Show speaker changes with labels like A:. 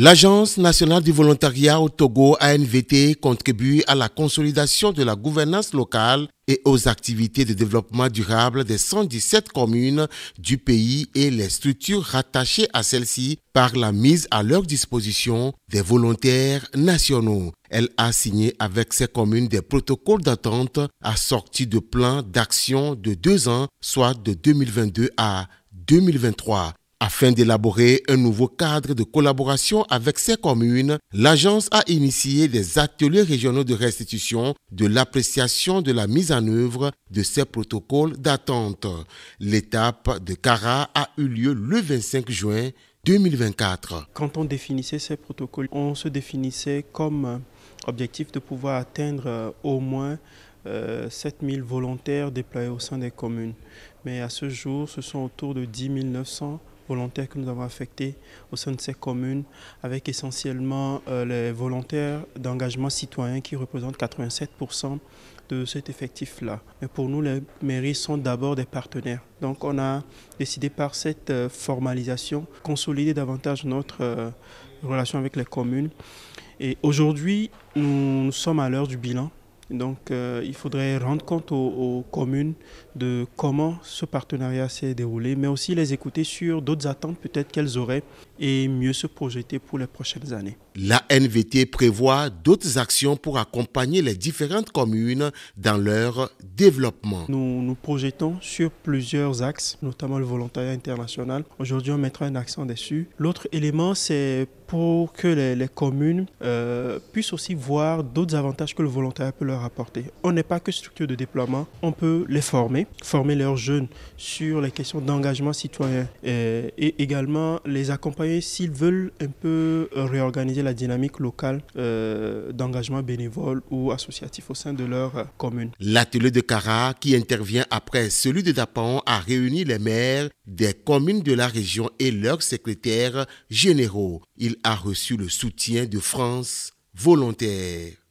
A: L'Agence nationale du volontariat au Togo, ANVT, contribue à la consolidation de la gouvernance locale et aux activités de développement durable des 117 communes du pays et les structures rattachées à celles-ci par la mise à leur disposition des volontaires nationaux. Elle a signé avec ces communes des protocoles d'attente assortis de plans d'action de deux ans, soit de 2022 à 2023. Afin d'élaborer un nouveau cadre de collaboration avec ces communes, l'agence a initié des ateliers régionaux de restitution de l'appréciation de la mise en œuvre de ces protocoles d'attente. L'étape de CARA a eu lieu le 25 juin 2024.
B: Quand on définissait ces protocoles, on se définissait comme euh, objectif de pouvoir atteindre euh, au moins 7000 euh, volontaires déployés au sein des communes. Mais à ce jour, ce sont autour de 10 900 volontaires que nous avons affectés au sein de ces communes, avec essentiellement euh, les volontaires d'engagement citoyen qui représentent 87% de cet effectif-là. Mais pour nous, les mairies sont d'abord des partenaires. Donc on a décidé par cette euh, formalisation, consolider davantage notre euh, relation avec les communes. Et aujourd'hui, nous sommes à l'heure du bilan donc euh, il faudrait rendre compte aux, communes de comment ce partenariat s'est déroulé, mais aussi les écouter sur d'autres attentes peut-être qu'elles auraient et mieux se projeter pour les prochaines années.
A: La NVT prévoit d'autres actions pour accompagner les différentes communes dans leur développement.
B: Nous nous projetons sur plusieurs axes, notamment le volontariat international. Aujourd'hui, on mettra un accent dessus. L'autre élément, c'est pour que les, communes euh, puissent aussi voir d'autres avantages que le volontariat peut leur on n'est pas que structure de déploiement, on peut les former, former leurs jeunes sur les questions d'engagement citoyen eh, et, également les accompagner s'ils veulent un peu réorganiser la dynamique locale euh, d'engagement bénévole ou associatif au sein de leur euh, commune.
A: L'atelier de Cara, qui intervient après celui de Dapan, a réuni les maires des communes de la région et leurs secrétaires généraux. Il a reçu le soutien de France volontaire.